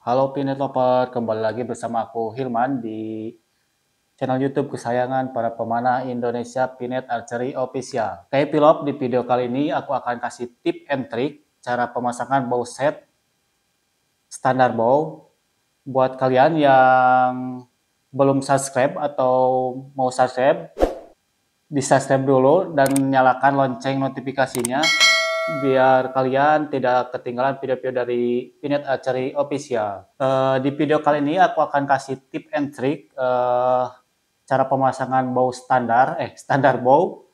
Halo Pinet kembali lagi bersama aku Hilman di channel YouTube kesayangan para pemanah Indonesia Pinet Archery Official. Kayak Pilop di video kali ini aku akan kasih tip and trick cara pemasangan bow set standar bow buat kalian yang belum subscribe atau mau subscribe di subscribe dulu dan nyalakan lonceng notifikasinya biar kalian tidak ketinggalan video-video dari Pinet Archery eh, Official. Uh, di video kali ini aku akan kasih tip and trick uh, cara pemasangan bow standar, eh standar bow.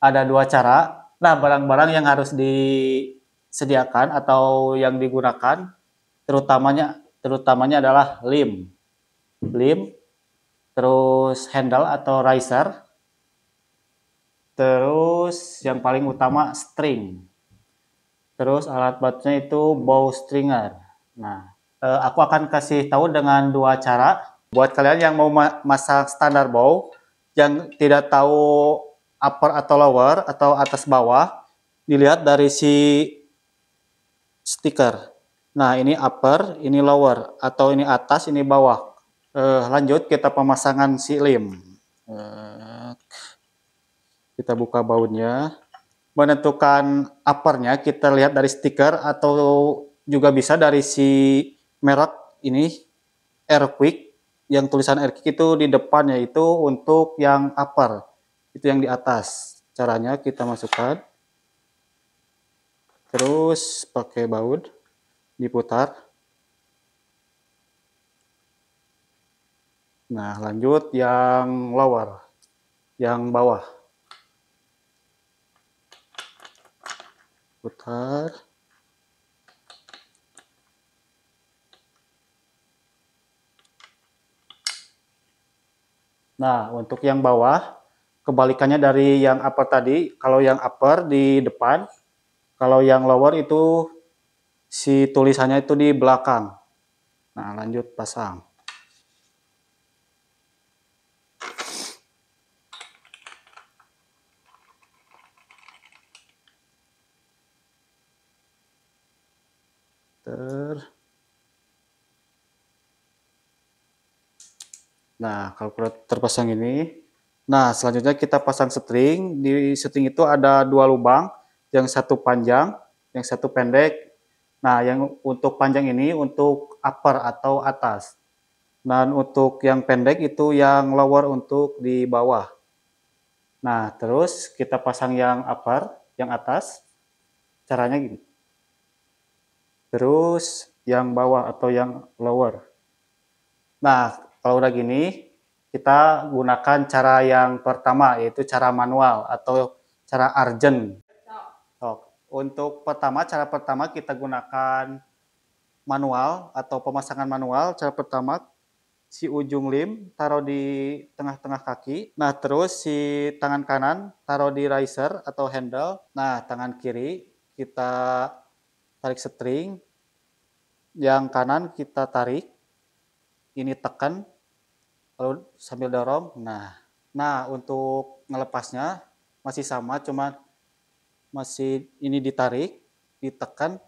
Ada dua cara. Nah, barang-barang yang harus disediakan atau yang digunakan terutamanya terutamanya adalah lim. Lim terus handle atau riser terus yang paling utama string Terus alat bantunya itu bow stringer. Nah, eh, aku akan kasih tahu dengan dua cara. Buat kalian yang mau ma masang standar bow, yang tidak tahu upper atau lower atau atas bawah, dilihat dari si stiker. Nah, ini upper, ini lower, atau ini atas, ini bawah. Eh, lanjut kita pemasangan si lem. Eh, kita buka bautnya menentukan uppernya kita lihat dari stiker atau juga bisa dari si merek ini Air Quick yang tulisan Air Airquick itu di depannya itu untuk yang upper itu yang di atas caranya kita masukkan terus pakai baut diputar nah lanjut yang lower yang bawah putar nah untuk yang bawah kebalikannya dari yang upper tadi kalau yang upper di depan kalau yang lower itu si tulisannya itu di belakang nah lanjut pasang Nah, kalkulator terpasang ini. Nah, selanjutnya kita pasang string. Di string itu ada dua lubang, yang satu panjang, yang satu pendek. Nah, yang untuk panjang ini untuk upper atau atas. Dan untuk yang pendek itu yang lower untuk di bawah. Nah, terus kita pasang yang upper, yang atas. Caranya gini. Terus yang bawah atau yang lower. Nah, kalau udah gini, kita gunakan cara yang pertama yaitu cara manual atau cara arjen. Untuk pertama, cara pertama kita gunakan manual atau pemasangan manual. Cara pertama si ujung lim taruh di tengah-tengah kaki. Nah, terus si tangan kanan taruh di riser atau handle. Nah, tangan kiri kita tarik string. Yang kanan kita tarik. Ini tekan lalu sambil dorong nah nah untuk ngelepasnya masih sama cuma masih ini ditarik ditekan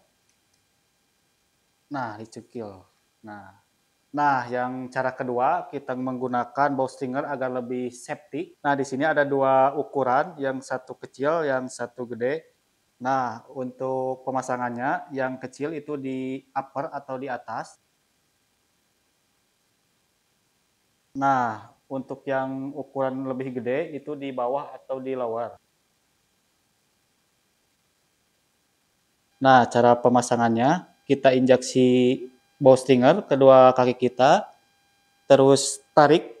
nah dicukil nah Nah, yang cara kedua kita menggunakan bow stringer agar lebih safety. Nah, di sini ada dua ukuran, yang satu kecil, yang satu gede. Nah, untuk pemasangannya, yang kecil itu di upper atau di atas, Nah, untuk yang ukuran lebih gede itu di bawah atau di lower. Nah, cara pemasangannya kita injeksi bowstringer kedua kaki kita, terus tarik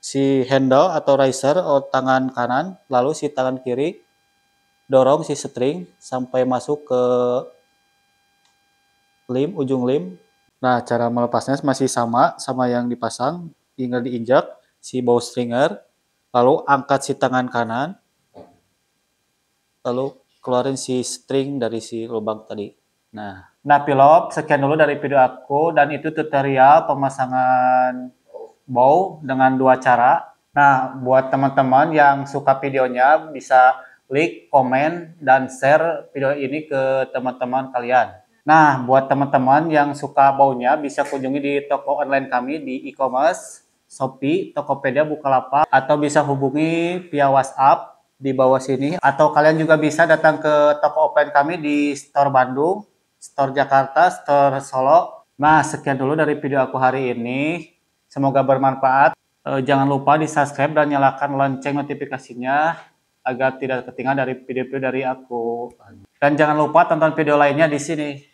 si handle atau riser atau tangan kanan, lalu si tangan kiri dorong si string sampai masuk ke lim ujung lim. Nah, cara melepasnya masih sama sama yang dipasang, tinggal diinjak si bow stringer, lalu angkat si tangan kanan, lalu keluarin si string dari si lubang tadi. Nah, nah pilot sekian dulu dari video aku dan itu tutorial pemasangan bow dengan dua cara. Nah, buat teman-teman yang suka videonya bisa like, komen, dan share video ini ke teman-teman kalian. Nah, buat teman-teman yang suka baunya bisa kunjungi di toko online kami di e-commerce Shopee, Tokopedia, Bukalapak, atau bisa hubungi via WhatsApp di bawah sini. Atau kalian juga bisa datang ke toko open kami di Store Bandung, Store Jakarta, Store Solo. Nah, sekian dulu dari video aku hari ini. Semoga bermanfaat. E, jangan lupa di subscribe dan nyalakan lonceng notifikasinya agar tidak ketinggalan dari video-video dari aku. Dan jangan lupa tonton video lainnya di sini.